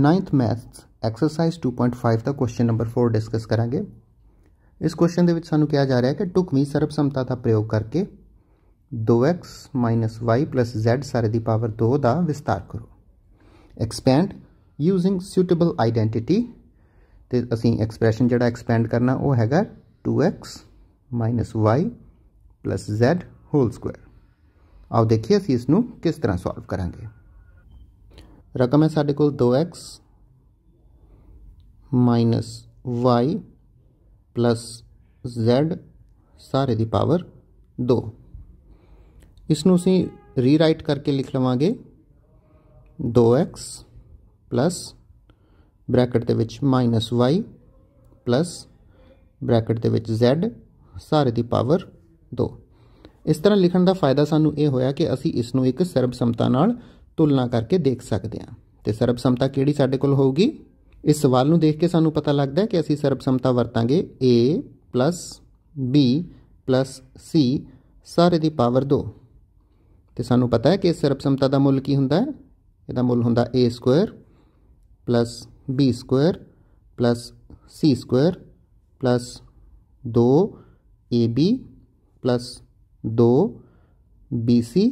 9th maths exercise 2.5 ਦਾ question number 4 discuss ਕਰਾਂਗੇ ਇਸ ਕੁਐਸਚਨ ਦੇ ਵਿੱਚ ਸਾਨੂੰ ਕਿਹਾ ਜਾ ਰਿਹਾ ਹੈ ਕਿ ਟੁਕਮੀ ਸਰਬਸਮਤਾ ਦਾ ਪ੍ਰਯੋਗ ਕਰਕੇ 2x y z ਸਾਰੇ ਦੀ ਪਾਵਰ 2 ਦਾ ਵਿਸਤਾਰ ਕਰੋ ਐਕਸਪੈਂਡ ਯੂজিং ਸੂਟੇਬਲ ਆਈਡੈਂਟੀਟੀ ਤੇ ਅਸੀਂ ਐਕਸਪ੍ਰੈਸ਼ਨ ਜਿਹੜਾ ਐਕਸਪੈਂਡ ਕਰਨਾ ਉਹ ਹੈਗਾ 2x y z hole Square ਆਓ ਦੇਖੀਏ ਅਸੀਂ ਇਸ ਨੂੰ ਕਿਸ ਤਰ੍ਹਾਂ ਸੋਲਵ ਕਰਾਂਗੇ ਰਕਮ ਹੈ ਸਾਡੇ ਕੋਲ 2x minus y plus z ਸਾਰੇ ਦੀ ਪਾਵਰ 2 ਇਸ ਨੂੰ ਅਸੀਂ ਰੀਰਾਈਟ ਕਰਕੇ ਲਿਖ ਲਵਾਂਗੇ 2x ਪਲੱਸ ਬ੍ਰੈਕਟ ਦੇ ਵਿੱਚ ਮਾਈਨਸ y ਪਲੱਸ ਬ੍ਰੈਕਟ ਦੇ ਵਿੱਚ z ਸਾਰੇ ਦੀ ਪਾਵਰ 2 ਇਸ ਤਰ੍ਹਾਂ ਲਿਖਣ ਦਾ ਫਾਇਦਾ ਸਾਨੂੰ ਇਹ ਹੋਇਆ ਕਿ ਅਸੀਂ ਇਸ ਨੂੰ ਇੱਕ ਸਰਬਸਮਤਾ ਨਾਲ ਤੁਲਨਾ ਕਰਕੇ ਦੇਖ ਸਕਦੇ ਹਾਂ ਤੇ ਸਰਬਸੰਮਤਾ ਕਿਹੜੀ ਸਾਡੇ ਕੋਲ ਹੋਊਗੀ ਇਸ ਸਵਾਲ ਨੂੰ ਦੇਖ ਕੇ ਸਾਨੂੰ ਪਤਾ ਲੱਗਦਾ ਹੈ ਕਿ ਅਸੀਂ ਸਰਬਸੰਮਤਾ ਵਰਤਾਂਗੇ a b c ਸਾਰੇ ਦੀ ਪਾਵਰ 2 ਤੇ ਸਾਨੂੰ ਪਤਾ ਹੈ ਕਿ ਇਸ ਸਰਬਸੰਮਤਾ ਦਾ ਮੁੱਲ ਕੀ ਹੁੰਦਾ ਹੈ ਇਹਦਾ ਮੁੱਲ ਹੁੰਦਾ a² b² c² 2ab 2bc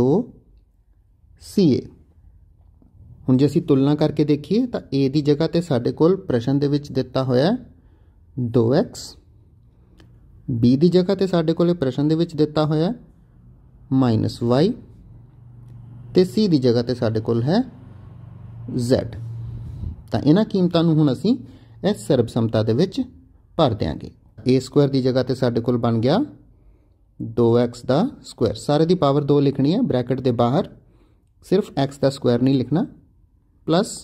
2 CA ਹੁਣ ਜੇ ਅਸੀਂ ਤੁਲਨਾ ਕਰਕੇ ਦੇਖੀਏ ਤਾਂ A ਦੀ ਜਗ੍ਹਾ ਤੇ ਸਾਡੇ ਕੋਲ ਪ੍ਰਸ਼ਨ ਦੇ ਵਿੱਚ ਦਿੱਤਾ ਹੋਇਆ 2x B ਦੀ ਜਗ੍ਹਾ ਤੇ ਸਾਡੇ ਕੋਲੇ ਪ੍ਰਸ਼ਨ ਦੇ ਵਿੱਚ ਦਿੱਤਾ ਹੋਇਆ -y ਤੇ C ਦੀ ਜਗ੍ਹਾ ਤੇ ਸਾਡੇ ਕੋਲ ਹੈ Z ਤਾਂ ਇਹਨਾਂ ਕੀਮਤਾਂ ਨੂੰ ਹੁਣ ਅਸੀਂ ਇਸ ਸਰਬ ਸਮਤਾ ਦੇ ਵਿੱਚ ਭਰ ਦਿਆਂਗੇ a2 ਦੀ ਜਗ੍ਹਾ ਤੇ ਸਾਡੇ ਕੋਲ ਬਣ ਗਿਆ 2x ਦਾ ਸਕੁਅਰ ਸਾਰੇ ਦੀ ਪਾਵਰ 2 ਲਿਖਣੀ ਹੈ ਬ੍ਰੈਕਟ ਦੇ ਬਾਹਰ सिर्फ एक्स का स्क्वायर नहीं लिखना प्लस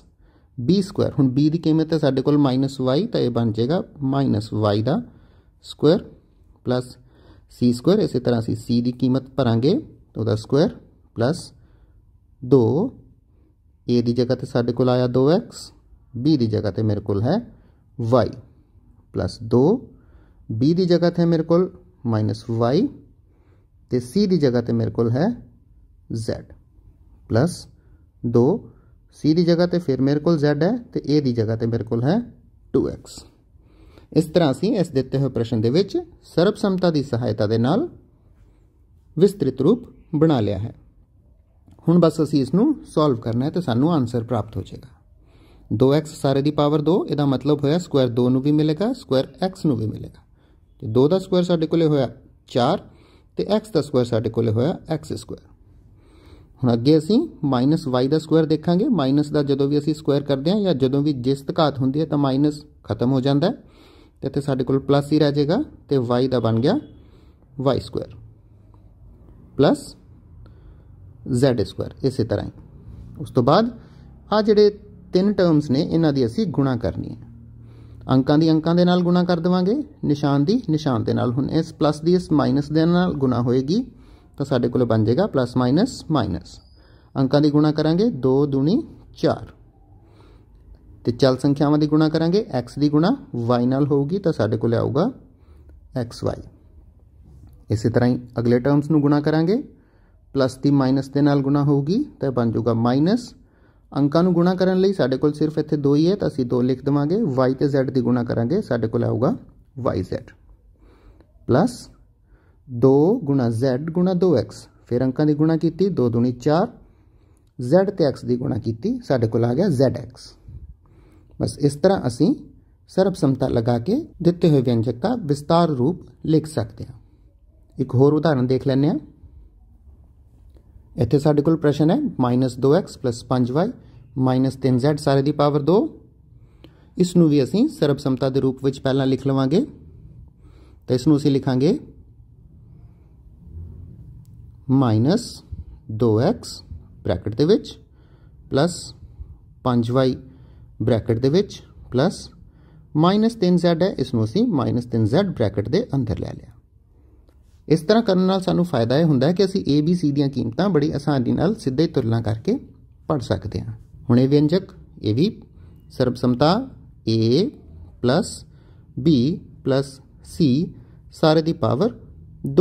बी स्क्वायर हूँ बी की कीमत है साढ़े को माइनस वाई तो यह बन जाएगा माइनस वाई का स्क्वायर प्लस सी स्क्वायर इस तरह अं सी की कीमत भरा तो स्क्वायर प्लस दो ए की जगह तो साढ़े को आया दो एक्स बी की जगह तो मेरे को है वाई प्लस दो बी की जगह है मेरे को माइनस वाई तो सी की जगह तो मेरे को है जैड ਪਲੱਸ 2 c ਦੀ ਜਗ੍ਹਾ ਤੇ ਫਿਰ ਮੇਰੇ ਕੋਲ z ਹੈ ਤੇ a ਦੀ ਜਗ੍ਹਾ ਤੇ ਮੇਰੇ ਕੋਲ ਹੈ 2x ਇਸ ਤਰ੍ਹਾਂ ਅਸੀਂ ਇਸ ਦਿੱਤੇ ਹੋਏ ਪ੍ਰਸ਼ਨ ਦੇ ਵਿੱਚ ਸਰਬ ਦੀ ਸਹਾਇਤਾ ਦੇ ਨਾਲ ਵਿਸਤ੍ਰਿਤ ਰੂਪ ਬਣਾ ਲਿਆ ਹੈ ਹੁਣ ਬਸ ਅਸੀਂ ਇਸ ਨੂੰ ਸੋਲਵ ਕਰਨਾ ਹੈ ਤੇ ਸਾਨੂੰ ਆਨਸਰ ਪ੍ਰਾਪਤ ਹੋ ਜਾਏਗਾ 2x ਸਾਰੇ ਦੀ ਪਾਵਰ 2 ਇਹਦਾ ਮਤਲਬ ਹੋਇਆ ਸਕੁਅਰ 2 ਨੂੰ ਵੀ ਮਿਲੇਗਾ ਸਕੁਅਰ x ਨੂੰ ਵੀ ਮਿਲੇਗਾ ਤੇ 2 ਦਾ ਸਕੁਅਰ ਸਾਡੇ ਕੋਲੇ ਹੋਇਆ 4 ਤੇ x ਦਾ ਸਕੁਅਰ ਸਾਡੇ ਕੋਲੇ ਹੋਇਆ x ਸਕੁਅਰ ਹੁਣ ਅੱਗੇ ਅਸੀਂ -y ਦਾ ਸਕੁਅਰ ਦੇਖਾਂਗੇ ਮਾਈਨਸ ਦਾ ਜਦੋਂ ਵੀ ਅਸੀਂ ਸਕੁਅਰ ਕਰਦੇ ਹਾਂ ਜਾਂ ਜਦੋਂ ਵੀ ਜਿਸ ਤਕਾਤ ਹੁੰਦੀ ਹੈ ਤਾਂ ਮਾਈਨਸ ਖਤਮ ਹੋ ਜਾਂਦਾ ਹੈ ਤੇ ਇੱਥੇ ਸਾਡੇ ਕੋਲ ਪਲੱਸ ਹੀ ਰਹਿ ਜਾਏਗਾ ਤੇ y ਦਾ ਬਣ ਗਿਆ y square plus z square ਇਸੇ ਤਰ੍ਹਾਂ ਹੀ ਉਸ ਤੋਂ ਬਾਅਦ ਆ ਜਿਹੜੇ ਤਿੰਨ ਟਰਮਸ ਨੇ ਇਹਨਾਂ ਦੀ ਅਸੀਂ ਗੁਣਾ ਕਰਨੀ ਹੈ ਅੰਕਾਂ ਦੀ ਅੰਕਾਂ ਦੇ ਨਾਲ ਗੁਣਾ ਕਰ ਦੇਵਾਂਗੇ ਨਿਸ਼ਾਨ ਦੀ ਨਿਸ਼ਾਨ ਦੇ ਨਾਲ ਹੁਣ ਇਸ ਪਲੱਸ ਦੀ ਇਸ ਮਾਈਨਸ ਦੇ ਨਾਲ ਗੁਣਾ ਹੋਏਗੀ ਤਾਂ ਸਾਡੇ ਕੋਲ ਬਣ ਜਾਏਗਾ ਪਲੱਸ ਮਾਈਨਸ ਮਾਈਨਸ ਅੰਕਾਂ ਦੀ ਗੁਣਾ ਕਰਾਂਗੇ 2 2 4 ਤੇ ਚਲ ਸੰਖਿਆਵਾਂ ਦੀ ਗੁਣਾ ਕਰਾਂਗੇ x ਦੀ ਗੁਣਾ y ਨਾਲ ਹੋਊਗੀ ਤਾਂ ਸਾਡੇ ਕੋਲ ਆਊਗਾ xy ਇਸੇ ਤਰ੍ਹਾਂ ਹੀ ਅਗਲੇ ਟਰਮਸ ਨੂੰ ਗੁਣਾ ਕਰਾਂਗੇ ਪਲੱਸ ਦੀ ਮਾਈਨਸ ਦੇ ਨਾਲ ਗੁਣਾ ਹੋਊਗੀ ਤਾਂ ਬਣ ਜਾਊਗਾ ਮਾਈਨਸ ਅੰਕਾਂ ਨੂੰ ਗੁਣਾ ਕਰਨ ਲਈ ਸਾਡੇ ਕੋਲ ਸਿਰਫ ਇੱਥੇ 2 ਹੀ ਹੈ ਤਾਂ ਅਸੀਂ 2 ਲਿਖ ਦਵਾਂਗੇ y ਤੇ z ਦੀ ਗੁਣਾ ਕਰਾਂਗੇ ਸਾਡੇ ਕੋਲ ਆਊਗਾ yz ਪਲੱਸ 2 ਗੁਣਾ z ਗੁਣਾ 2x ਫਿਰ ਅੰਕਾਂ ਦੀ ਗੁਣਾ ਕੀਤੀ 2 2 4 z ਤੇ x ਦੀ ਗੁਣਾ ਕੀਤੀ ਸਾਡੇ ਕੋਲ ਆ ਗਿਆ zx ਬਸ ਇਸ ਤਰ੍ਹਾਂ ਅਸੀਂ ਸਰਬ ਸਮਤਾ ਲਗਾ ਕੇ ਦਿੱਤੇ ਹੋਏ ਵਿਅੰਜਕ ਦਾ ਵਿਸਤਾਰ ਰੂਪ ਲਿਖ ਸਕਦੇ ਹਾਂ ਇੱਕ ਹੋਰ ਉਦਾਹਰਨ ਦੇਖ ਲੈਂਦੇ ਹਾਂ ਇੱਥੇ ਸਾਡੇ ਕੋਲ ਪ੍ਰਸ਼ਨ ਹੈ -2x 5y 3z ਸਾਰੇ ਦੀ ਪਾਵਰ 2 ਇਸ ਨੂੰ ਵੀ ਅਸੀਂ ਸਰਬ ਸਮਤਾ ਦੇ ਰੂਪ ਵਿੱਚ ਪਹਿਲਾਂ ਲਿਖ ਲਵਾਂਗੇ ਤਾਂ ਇਸ ਨੂੰ ਅਸੀਂ ਲਿਖਾਂਗੇ ਮਾਈਨਸ 2x ਬ੍ਰੈਕਟ ਦੇ ਵਿੱਚ ਪਲੱਸ 5y ਬ੍ਰੈਕਟ ਦੇ ਵਿੱਚ ਪਲੱਸ ਮਾਈਨਸ 3z ਹੈ ਇਸ ਨੂੰ ਅਸੀਂ ਮਾਈਨਸ 3z ਬ੍ਰੈਕਟ ਦੇ ਅੰਦਰ ਲੈ ਲਿਆ ਇਸ ਤਰ੍ਹਾਂ ਕਰਨ ਨਾਲ ਸਾਨੂੰ ਫਾਇਦਾ ਇਹ ਹੁੰਦਾ ਹੈ ਕਿ ਅਸੀਂ a b c ਦੀਆਂ ਕੀਮਤਾਂ ਬੜੀ ਆਸਾਨੀ ਨਾਲ ਸਿੱਧੇ ਤੁਲਨਾ ਕਰਕੇ ਪੜ ਸਕਦੇ ਹਾਂ ਹੁਣ ਇਹ ਵਿਅੰਜਕ ਇਹ ਵੀ ਸਰਬਸਮਤਾ a b c ਸਾਰੇ ਦੀ ਪਾਵਰ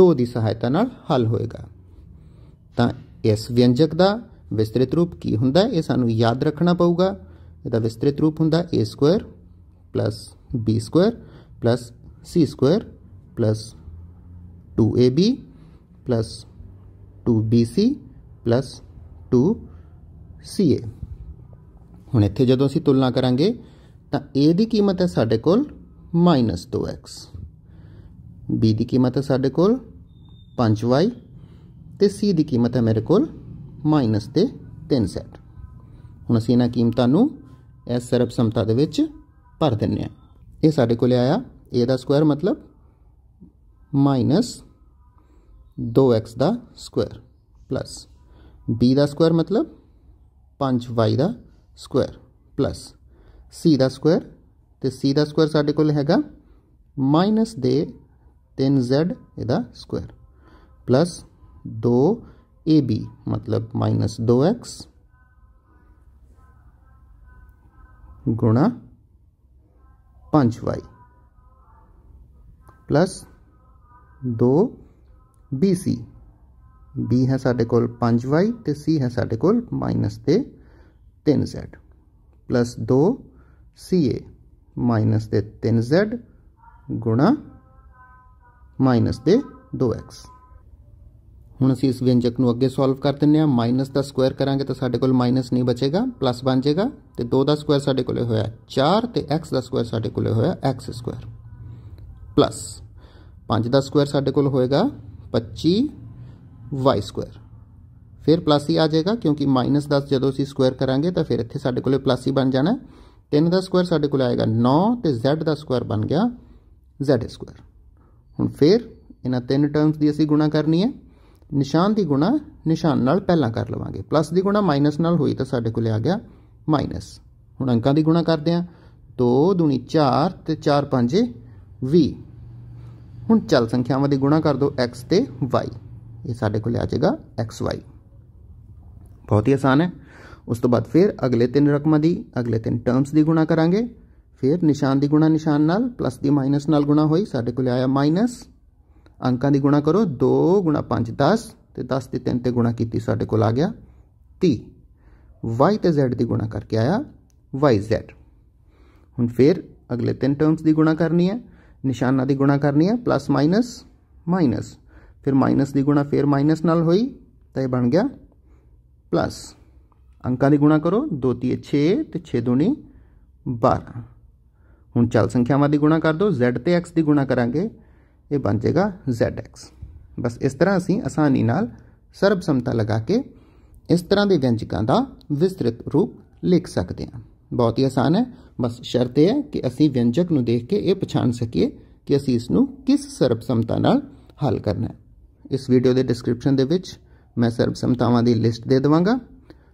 2 ਦੀ ਸਹਾਇਤਾ ਨਾਲ ਹੱਲ ਹੋਏਗਾ ਇਸ ਵਿਅੰਜਕ ਦਾ ਵਿਸਤ੍ਰਿਤ ਰੂਪ ਕੀ ਹੁੰਦਾ ਇਹ ਸਾਨੂੰ ਯਾਦ ਰੱਖਣਾ ਪਊਗਾ ਇਹਦਾ ਵਿਸਤ੍ਰਿਤ ਰੂਪ ਹੁੰਦਾ a² b² c² 2ab 2bc 2ca ਹੁਣ ਇੱਥੇ ਜਦੋਂ ਅਸੀਂ ਤੁਲਨਾ ਕਰਾਂਗੇ ਤਾਂ a ਦੀ ਕੀਮਤ ਹੈ ਸਾਡੇ ਕੋਲ -2x b ਦੀ ਕੀਮਤ ਹੈ ਸਾਡੇ ਕੋਲ 5y तो सी की कीमत है मेरे को माइनस के तीन सैट हूँ असं इन्ह कीमतों इस सरब समता दे भर दें ये साढ़े को आया ए का स्क्वायर मतलब माइनस दो एक्स का स्क्वायर प्लस बी का स्क्वायर मतलब पांच वाई का स्क्वायर प्लस सी का स्क्वायर तो सी का स्क्वायर साढ़े को माइनस दे तीन जैड यदा स्क्वायर प्लस दो ए बी मतलब माइनस दो एक्स गुणा पांच वाई प्लस दो बी सी बी है साढ़े को पांच वाई तो सी है साढ़े को माइनस के तीन जैड प्लस दो सी ए माइनस के तीन जैड गुणा माइनस के दो एक्स ਹੁਣ ਅਸੀਂ ਇਸ ਵਿਅੰਜਕ ਨੂੰ ਅੱਗੇ ਸੋਲਵ ਕਰ ਦਿੰਨੇ ਆ ਮਾਈਨਸ ਦਾ ਸਕੁਆਇਰ ਕਰਾਂਗੇ ਤਾਂ ਸਾਡੇ ਕੋਲ ਮਾਈਨਸ ਨਹੀਂ ਬਚੇਗਾ ਪਲੱਸ ਬਣ ਜਾਏਗਾ ਤੇ 2 ਦਾ ਸਕੁਆਇਰ ਸਾਡੇ ਕੋਲੇ ਹੋਇਆ 4 ਤੇ x ਦਾ ਸਕੁਆਇਰ ਸਾਡੇ ਕੋਲੇ ਹੋਇਆ x2 ਪਲੱਸ 5 ਦਾ ਸਕੁਆਇਰ ਸਾਡੇ ਕੋਲ ਹੋਏਗਾ 25 25y2 ਫਿਰ ਪਲੱਸ ਹੀ ਆ ਜਾਏਗਾ ਕਿਉਂਕਿ ਮਾਈਨਸ 10 ਜਦੋਂ ਅਸੀਂ ਸਕੁਆਇਰ ਕਰਾਂਗੇ ਤਾਂ ਫਿਰ ਇੱਥੇ ਸਾਡੇ ਕੋਲੇ ਪਲੱਸ ਹੀ ਬਣ ਜਾਣਾ 3 ਦਾ ਸਕੁਆਇਰ ਸਾਡੇ ਕੋਲ ਆਏਗਾ 9 ਤੇ z ਦਾ ਸਕੁਆਇਰ ਬਣ ਗਿਆ z2 ਹੁਣ ਫਿਰ ਇਹਨਾਂ ਤਿੰਨ ਟਰਮਸ ਦੀ ਅਸੀਂ ਗੁਣਾ ਕਰਨੀ ਹੈ निशान की गुणा निशान न पहल कर लवेंगे प्लस की गुणा माइनस न हुई तो साढ़े को आ गया माइनस हूँ अंकों की गुणा कर दें दो दूनी चार तो चार पाँच भी हूँ चल संख्याव की गुणा कर दो एक्स तो वाई ये साढ़े को आ जाएगा एक्स वाई बहुत ही आसान है उस तो बाद फिर अगले तीन रकम की अगले तीन टर्म्स की गुणा करा फिर निशान की गुणा निशान न प्लस की माइनस न गुणा हुई साढ़े को आया माइनस अंकों की गुणा करो दो गुणा पांच दस तो दस की तीन तक गुणा की साढ़े को आ गया ती वाई तो जैड की गुणा करके आया वाई जैड हूँ फिर अगले तीन टर्म्स की गुणा करनी है निशाना की गुणा करनी है प्लस माइनस माइनस फिर माइनस की गुणा फिर माइनस न हो तो यह बन गया प्लस अंकों की गुणा करो दो तीए छे तो छे दूनी बारह हूँ चल संख्यावान की गुणा कर दो जैड तो एक्स की गुणा करा ਇਹ ਬਣ ਜਾਏਗਾ zx ਬਸ ਇਸ ਤਰ੍ਹਾਂ ਅਸੀਂ ਆਸਾਨੀ ਨਾਲ ਸਰਬ ਸਮਤਾ ਲਗਾ ਕੇ ਇਸ ਤਰ੍ਹਾਂ ਦੇ ਵਿਅੰਜਕਾਂ ਦਾ ਵਿਸਤ੍ਰਿਤ ਰੂਪ ਲਿਖ ਸਕਦੇ ਹਾਂ ਬਹੁਤ ਹੀ ਆਸਾਨ ਹੈ ਬਸ ਸ਼ਰਤ ਇਹ ਹੈ ਕਿ ਅਸੀਂ ਵਿਅੰਜਕ ਨੂੰ ਦੇਖ ਕੇ ਇਹ ਪਛਾਣ ਸਕੀਏ ਕਿ ਅਸੀਂ ਇਸ ਨੂੰ ਕਿਸ ਸਰਬ ਸਮਤਾ ਨਾਲ ਹੱਲ ਕਰਨਾ ਹੈ ਇਸ ਵੀਡੀਓ ਦੇ ਡਿਸਕ੍ਰਿਪਸ਼ਨ ਦੇ ਵਿੱਚ ਮੈਂ ਸਰਬ ਸਮਤਾਵਾਂ ਦੀ ਲਿਸਟ ਦੇ ਦਵਾਂਗਾ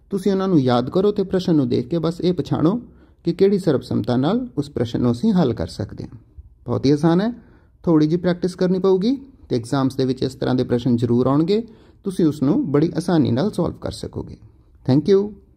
ਤੁਸੀਂ ਉਹਨਾਂ ਨੂੰ ਯਾਦ ਕਰੋ ਤੇ ਪ੍ਰਸ਼ਨ ਨੂੰ ਦੇਖ ਕੇ ਬਸ ਇਹ ਪਛਾਣੋ ਕਿ ਕਿਹੜੀ ਸਰਬ ਸਮਤਾ ਨਾਲ ਉਸ ਪ੍ਰਸ਼ਨ ਨੂੰ ਅਸੀਂ ਹੱਲ ਕਰ ਸਕਦੇ ਹਾਂ ਬਹੁਤ ਹੀ ਆਸਾਨ ਹੈ ਥੋੜੀ ਜੀ ਪ੍ਰੈਕਟਿਸ ਕਰਨੀ ਪਊਗੀ ਤੇ ਐਗਜ਼ਾਮਸ ਦੇ ਵਿੱਚ ਇਸ ਤਰ੍ਹਾਂ ਦੇ ਪ੍ਰਸ਼ਨ ਜ਼ਰੂਰ ਆਉਣਗੇ ਤੁਸੀਂ ਉਸ ਨੂੰ ਬੜੀ ਆਸਾਨੀ ਨਾਲ ਸੋਲਵ ਕਰ ਸਕੋਗੇ ਥੈਂਕ ਯੂ